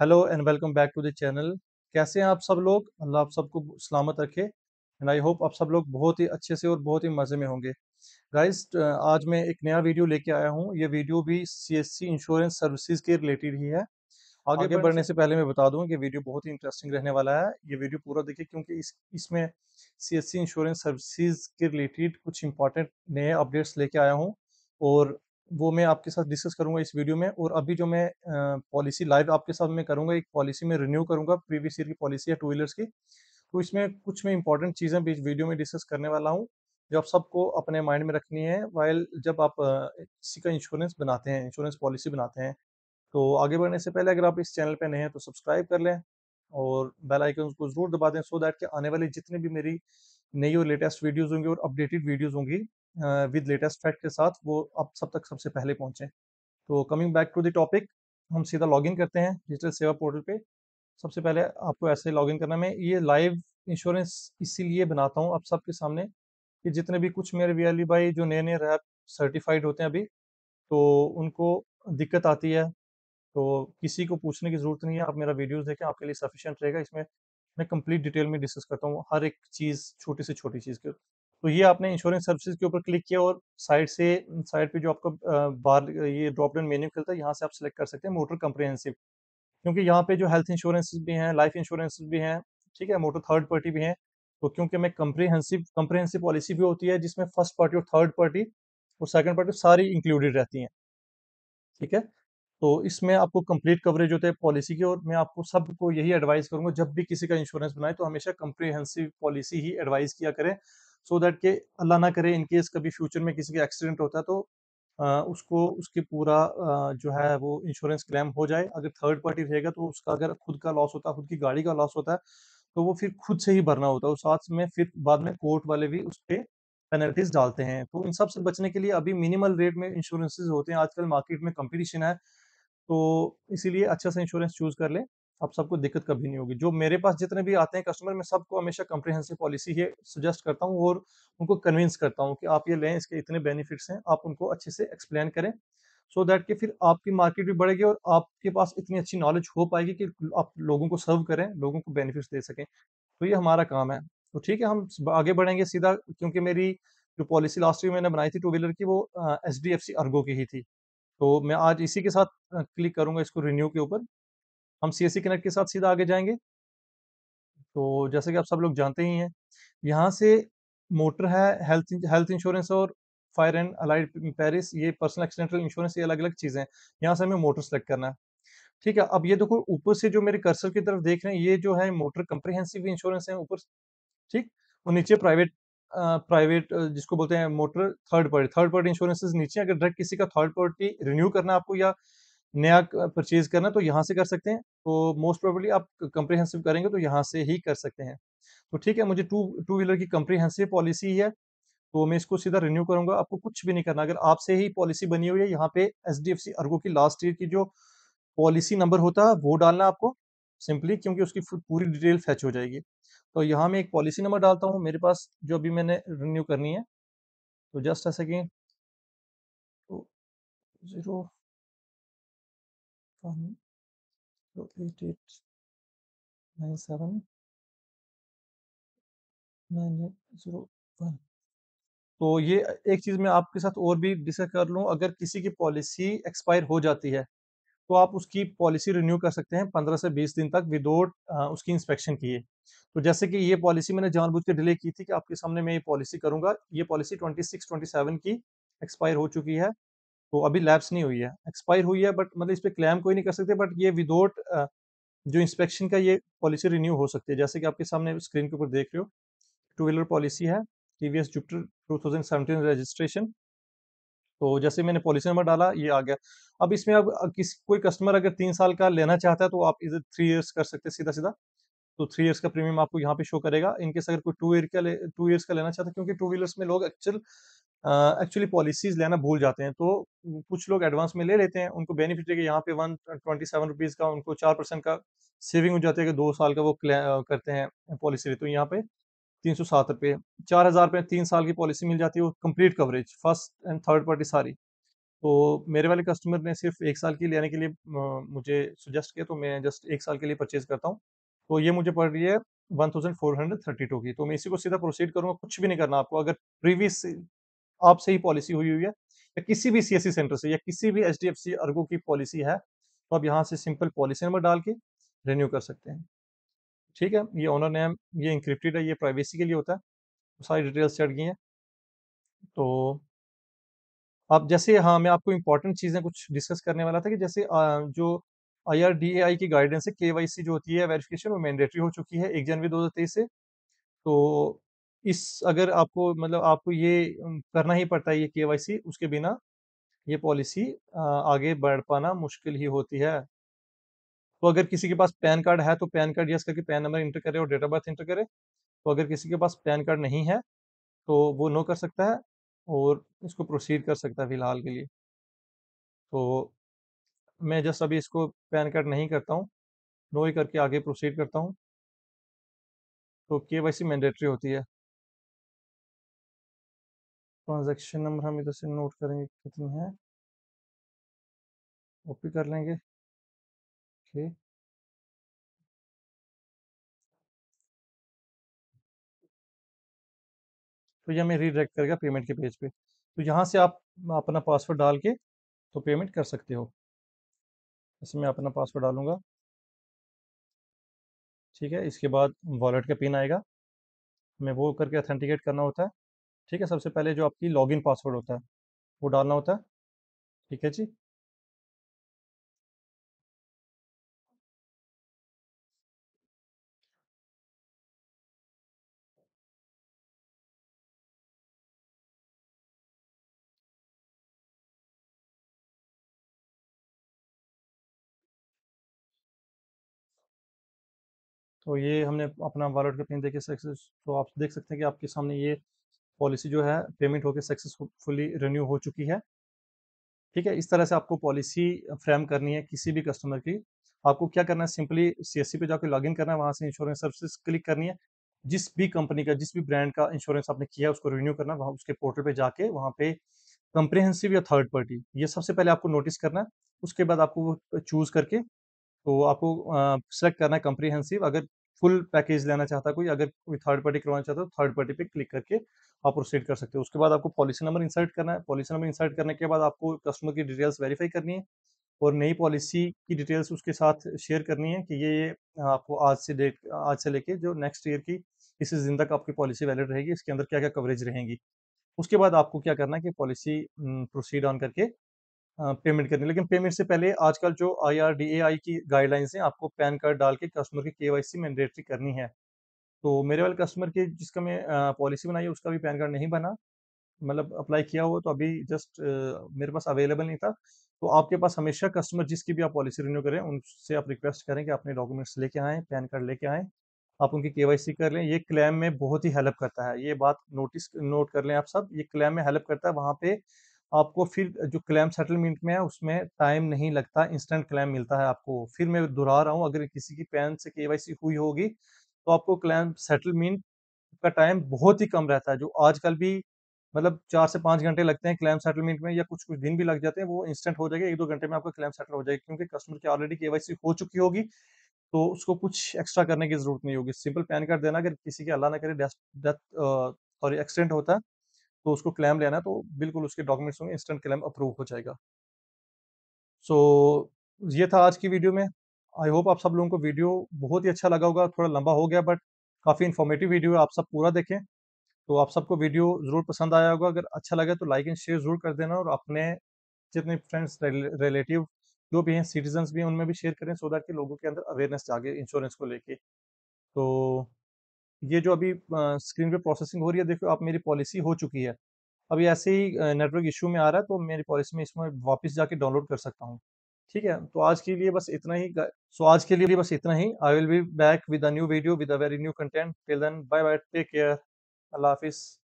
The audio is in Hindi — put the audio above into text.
Hello and welcome back to the channel कैसे हैं आप सब लोग अल्लाह आप सबको सलामत रखे एंड आई होप आप सब लोग बहुत ही अच्छे से और बहुत ही मज़े में होंगे गाइस आज मैं एक नया वीडियो लेके आया हूँ ये वीडियो भी सीएससी इंश्योरेंस सर्विसेज के रिलेटेड ही है आगे, आगे बढ़ने से पहले मैं बता दूँ कि वीडियो बहुत ही इंटरेस्टिंग रहने वाला है ये वीडियो पूरा देखिए क्योंकि इस इसमें सी इंश्योरेंस सर्विसेज के रिलेटेड कुछ इंपॉर्टेंट नए अपडेट्स लेके आया हूँ और वो मैं आपके साथ डिस्कस करूंगा इस वीडियो में और अभी जो मैं पॉलिसी लाइव आपके साथ मैं करूंगा एक पॉलिसी में रिन्यू करूंगा प्रीवियस ईयर की पॉलिसी है टू व्हीलर्स की तो इसमें कुछ मैं इंपॉर्टेंट चीज़ें भी इस वीडियो में डिस्कस करने वाला हूँ जो आप सबको अपने माइंड में रखनी है वाइल जब आप किसी का इंश्योरेंस बनाते हैं इंश्योरेंस पॉलिसी बनाते हैं तो आगे बढ़ने से पहले अगर आप इस चैनल पर नए हैं तो सब्सक्राइब कर लें और बेल आइकन को जरूर दबा दें सो दैट कि आने वाली जितनी भी मेरी नई और लेटेस्ट वीडियोज़ होंगी और अपडेटेड वीडियोज़ होंगी विद लेटेस्ट फैक्ट के साथ वो आप सब तक सबसे पहले पहुँचे तो coming back to the topic हम सीधा लॉगिन करते हैं डिजिटल सेवा पोर्टल पे सबसे पहले आपको ऐसे लॉगिन करना मैं ये लाइव इंश्योरेंस इसीलिए बनाता हूँ आप सबके सामने कि जितने भी कुछ मेरे वी e भाई जो नए नए रैप सर्टिफाइड होते हैं अभी तो उनको दिक्कत आती है तो किसी को पूछने की ज़रूरत नहीं है आप मेरा वीडियोस देखें आपके लिए सफिशेंट रहेगा इसमें मैं कंप्लीट डिटेल में डिस्कस करता हूँ हर एक चीज़ छोटी से छोटी चीज़ के तो ये आपने इंश्योरेंस सर्विसेज के ऊपर क्लिक किया और साइड से साइड पे जो आपका बार ये ड्रॉप डाउन मेन्यू खेलता है यहाँ से आप सिलेक्ट कर सकते हैं मोटर कंप्रहेंसिव क्योंकि यहाँ पे जो हेल्थ इंश्योरेंस भी हैं लाइफ इंश्योरेंस भी हैं ठीक है मोटर थर्ड पार्टी भी हैं तो क्योंकि मैं कंप्रहेंसिव कम्प्रीहेंसिव पॉलिसी भी होती है जिसमें फर्स्ट पार्टी और थर्ड पार्टी और सेकेंड पार्टी सारी इंक्लूडेड रहती हैं ठीक है तो इसमें आपको कंप्लीट कवरेज होता है पॉलिसी की और मैं आपको सबको यही एडवाइस करूंगा जब भी किसी का इंश्योरेंस बनाए तो हमेशा कंप्रीहेंसिव पॉलिसी ही एडवाइस किया करें सो दैट के अल्लाह ना करे इनकेस कभी फ्यूचर में किसी का एक्सीडेंट होता है तो आ, उसको उसकी पूरा आ, जो है वो इंश्योरेंस क्लेम हो जाए अगर थर्ड पार्टी रहेगा तो उसका अगर खुद का लॉस होता है खुद की गाड़ी का लॉस होता है तो वो फिर खुद से ही भरना होता है उस साथ में फिर बाद में कोर्ट वाले भी उस पर पेनल्टीज डालते हैं तो इन सब से बचने के लिए अभी मिनिमल रेट में इंश्योरेंसेज होते हैं आजकल मार्केट में कंपटीशन है तो इसीलिए अच्छा सा इंश्योरेंस चूज कर लें आप सबको दिक्कत कभी नहीं होगी जो मेरे पास जितने भी आते हैं कस्टमर मैं सबको हमेशा कंप्रिहेंसिव पॉलिसी ही सजेस्ट करता हूँ और उनको कन्विंस करता हूँ कि आप ये लें इसके इतने बेनिफिट्स हैं आप उनको अच्छे से एक्सप्लेन करें सो so दैट कि फिर आपकी मार्केट भी बढ़ेगी और आपके पास इतनी अच्छी नॉलेज हो पाएगी कि आप लोगों को सर्व करें लोगों को बेनिफिट्स दे सकें तो ये हमारा काम है तो ठीक है हम आगे बढ़ेंगे सीधा क्योंकि मेरी जो पॉलिसी लास्ट ईयर मैंने बनाई थी टू व्हीलर की वो H D F C Ergo की ही थी तो मैं आज इसी के साथ क्लिक करूंगा इसको रिन्यू के ऊपर हम सी एस कनेक्ट के साथ सीधा आगे जाएंगे तो जैसे कि आप सब लोग जानते ही हैं यहाँ से मोटर है हेल्थ हेल्थ इंश्योरेंस और फायर एंड अलाइड पेरिस ये पर्सनल एक्सीडेंटल इंश्योरेंस ये अलग अलग चीज़ें हैं यहाँ से हमें मोटर सेलेक्ट करना है ठीक है अब ये देखो ऊपर से जो मेरे कर्सर की तरफ देख रहे हैं ये जो है मोटर कंप्रीहेंसिव इंश्योरेंस है ऊपर ठीक और नीचे प्राइवेट प्राइवेट जिसको बोलते हैं motor third party third party insurances नीचे अगर डायरेक्ट किसी का थर्ड पार्टी रिन्यू करना आपको या नया परचेज करना तो यहाँ से कर सकते हैं तो मोस्ट प्रोबेबली आप कंप्रीहेंसिव करेंगे तो यहाँ से ही कर सकते हैं तो ठीक है मुझे टू टू व्हीलर की कंप्रीहेंसिव पॉलिसी है तो मैं इसको सीधा रिन्यू करूंगा आपको कुछ भी नहीं करना अगर आपसे ही पॉलिसी बनी हुई है यहाँ पे H D F C Ergo की लास्ट ईयर की जो पॉलिसी नंबर होता है वो डालना आपको सिंपली क्योंकि उसकी पूरी डिटेल फैच हो जाएगी तो यहाँ मैं एक पॉलिसी नंबर डालता हूँ मेरे पास जो अभी मैंने रिन्यू करनी है तो जस्ट ऐसे कि zero nine eight zero one तो ये एक चीज मैं आपके साथ और भी डिस्कस कर लूँ अगर किसी की पॉलिसी एक्सपायर हो जाती है तो आप उसकी पॉलिसी रिन्यू कर सकते हैं पंद्रह से बीस दिन तक विदाउट उसकी इंस्पेक्शन किए तो जैसे कि ये पॉलिसी मैंने जानबूझ के डिले की थी कि आपके सामने मैं ये पॉलिसी करूंगा ये policy twenty six twenty seven की एक्सपायर हो चुकी है तो अभी लैब्स नहीं हुई है एक्सपायर हुई है बट मतलब इस पर क्लेम कोई नहीं कर सकते बट ये विदाउट जो इंस्पेक्शन का ये पॉलिसी रिन्यू हो सकती है जैसे कि आपके सामने स्क्रीन के ऊपर देख रहे हो टू व्हीलर पॉलिसी है T V S Jupiter two thousand seventeen registration तो जैसे मैंने पॉलिसी नंबर डाला ये आ गया अब इसमें अब किस कोई कस्टमर अगर तीन साल का लेना चाहता है तो आप इधर थ्री ईयर्स कर सकते हैं सीधा सीधा तो थ्री ईयर्स का प्रीमियम आपको यहाँ पे शो करेगा इनकेस अगर कोई टू ईयर का टू ईयर्स का लेना चाहता है क्योंकि टू व्हीलर्स में लोग एक्चुअल एक्चुअली पॉलिसीज लेना भूल जाते हैं तो कुछ लोग एडवांस में ले लेते हैं उनको बेनिफिट है कि यहाँ पे वन ट्वेंटी सेवन रुपीज़ का उनको चार परसेंट का सेविंग हो जाती है कि दो साल का वो करते हैं पॉलिसी तो यहाँ पे तीन सौ सात रुपये चार हज़ार रुपये तीन साल की पॉलिसी मिल जाती है वो complete coverage first and third party सारी तो मेरे वाले कस्टमर ने सिर्फ एक साल की लेने के लिए मुझे सुजेस्ट किया तो मैं जस्ट एक साल के लिए परचेज करता हूँ तो ये मुझे पड़ रही है one thousand four hundred thirty two की तो मैं इसी को सीधा प्रोसीड करूँगा कुछ भी नहीं करना आपको अगर प्रीवियस आपसे ही पॉलिसी हुई हुई है या किसी भी सी e सेंटर से या किसी भी एच डी अर्गो की पॉलिसी है तो आप यहाँ से सिंपल पॉलिसी नंबर डाल के रिन्यू कर सकते हैं ठीक है ये ओनर नेम ये इंक्रिप्टेड है ये प्राइवेसी के लिए होता है सारी डिटेल्स चढ़ गई हैं तो आप जैसे हाँ मैं आपको इंपॉर्टेंट चीज़ें कुछ डिस्कस करने वाला था कि जैसे आ, जो आई की गाइडेंस है के जो होती है वेरिफिकेशन वो मैंडेटरी हो चुकी है एक जनवरी दो से तो इस अगर आपको मतलब आपको ये करना ही पड़ता है ये के उसके बिना ये पॉलिसी आगे बढ़ पाना मुश्किल ही होती है। तो अगर किसी के पास पैन कार्ड है तो पैन कार्ड यस करके पैन नंबर इंटर करे और डेट ऑफ बर्थ इंटर करे। तो अगर किसी के पास पैन कार्ड नहीं है, तो वो नो कर सकता है और इसको प्रोसीड कर सकता है फिलहाल के लिए। तो मैं जस्ट अभी इसको पैन कार्ड नहीं करता हूँ। नो ही करके आगे प्रोसीड करता हूँ। तो केवाईसी मैंडेटरी होती है। ट्रांजेक्शन नंबर हम इधर से नोट करेंगे कितनी है कॉपी कर लेंगे ओके तो ये हमें रीडायरेक्ट करेगा पेमेंट के पेज पे तो यहाँ से आप अपना पासवर्ड डाल के तो पेमेंट कर सकते हो ऐसे मैं अपना पासवर्ड डालूंगा ठीक है इसके बाद वॉलेट का पिन आएगा हमें वो करके अथेंटिकेट करना होता है ठीक है सबसे पहले जो आपकी लॉगिन पासवर्ड होता है वो डालना होता है ठीक है जी तो ये हमने अपना वॉलेट का पिन देखे सक्सेस तो आप देख सकते हैं कि आपके सामने ये पॉलिसी जो है पेमेंट होकर सक्सेसफुली रिन्यू हो चुकी है ठीक है इस तरह से आपको पॉलिसी फ्रेम करनी है किसी भी कस्टमर की आपको क्या करना है सिंपली सी पे जाकर लॉगिन करना है वहाँ से इंश्योरेंस सर्विसेज क्लिक करनी है जिस भी कंपनी का जिस भी ब्रांड का इंश्योरेंस आपने किया है उसको रिन्यू करना है वहाँ उसके पोर्टल पे जाके वहाँ पे कंप्रेहेंसिव या थर्ड पार्टी ये सबसे पहले आपको नोटिस करना है उसके बाद आपको वो चूज़ करके तो आपको सेलेक्ट करना है कंप्रीहेंसिव अगर फुल पैकेज लेना चाहता कोई अगर कोई थर्ड पार्टी करवाना चाहता है तो थर्ड पार्टी पे क्लिक करके आप प्रोसीड कर सकते हो उसके बाद आपको पॉलिसी नंबर इंसर्ट करना है पॉलिसी नंबर इंसर्ट करने के बाद आपको कस्टमर की डिटेल्स वेरीफाई करनी है और नई पॉलिसी की डिटेल्स उसके साथ शेयर करनी है कि ये ये आपको आज से डेट आज से लेके जो नेक्स्ट ईयर की इस सीजन तक आपकी पॉलिसी वैलिड रहेगी इसके अंदर क्या क्या कवरेज रहेगी उसके बाद आपको क्या करना है कि पॉलिसी प्रोसीड ऑन करके पेमेंट करनी लेकिन पेमेंट से पहले आजकल जो आई की गाइडलाइंस हैं आपको पैन कार्ड डाल के कस्टमर की के वाई सी मैंडेटरी करनी है तो मेरे वाले कस्टमर के जिसका मैं पॉलिसी बनाई उसका भी पैन कार्ड नहीं बना मतलब अप्लाई किया हुआ तो अभी जस्ट मेरे पास अवेलेबल नहीं था तो आपके पास हमेशा कस्टमर जिसकी भी आप पॉलिसी रिन्यू करें उनसे आप रिक्वेस्ट करें कि अपने डॉक्यूमेंट्स लेके आएँ पैन कार्ड लेके आएँ आप उनकी के कर लें ये क्लेम में बहुत ही हेल्प करता है ये बात नोटिस नोट कर लें आप सब ये क्लेम में हेल्प करता है वहाँ पर आपको फिर जो क्लेम सेटलमेंट में है उसमें टाइम नहीं लगता इंस्टेंट क्लेम मिलता है आपको फिर मैं दोहरा रहा हूँ अगर किसी की पैन से केवाईसी हुई होगी तो आपको क्लेम सेटलमेंट का टाइम बहुत ही कम रहता है जो आजकल भी मतलब चार से पाँच घंटे लगते हैं क्लेम सेटलमेंट में या कुछ कुछ दिन भी लग जाते हैं वो इंस्टेंट हो जाएगा एक दो घंटे में आपका क्लेम सेटल हो जाएगा क्योंकि कस्टमर की ऑलरेडी के हो चुकी होगी तो उसको कुछ एक्स्ट्रा करने की जरूरत नहीं होगी सिंपल पैन कार्ड देना अगर किसी के अल्लाह ना करे डेथ सॉरी एक्सीडेंट होता है तो उसको क्लेम लेना है तो बिल्कुल उसके डॉक्यूमेंट्स होंगे इंस्टेंट क्लेम अप्रूव हो जाएगा सो so, ये था आज की वीडियो में आई होप आप सब लोगों को वीडियो बहुत ही अच्छा लगा होगा थोड़ा लंबा हो गया बट काफ़ी इन्फॉर्मेटिव वीडियो है आप सब पूरा देखें तो आप सबको वीडियो ज़रूर पसंद आया होगा अगर अच्छा लगे तो लाइक एंड शेयर ज़रूर कर देना और अपने जितने फ्रेंड्स रिलेटिव जो भी हैं सिटीजन्स भी हैं उनमें भी शेयर करें सो दैट कि लोगों के अंदर अवेयरनेस जागे इंश्योरेंस को लेके तो ये जो अभी स्क्रीन पे प्रोसेसिंग हो रही है देखो आप मेरी पॉलिसी हो चुकी है अभी ऐसे ही नेटवर्क इशू में आ रहा है तो मेरी पॉलिसी में इसमें वापस जाके डाउनलोड कर सकता हूँ ठीक है तो आज के लिए बस इतना ही सो आज के लिए बस इतना ही I will be back with a new video with a very new content till then bye bye take care अल्लाह हाफिज़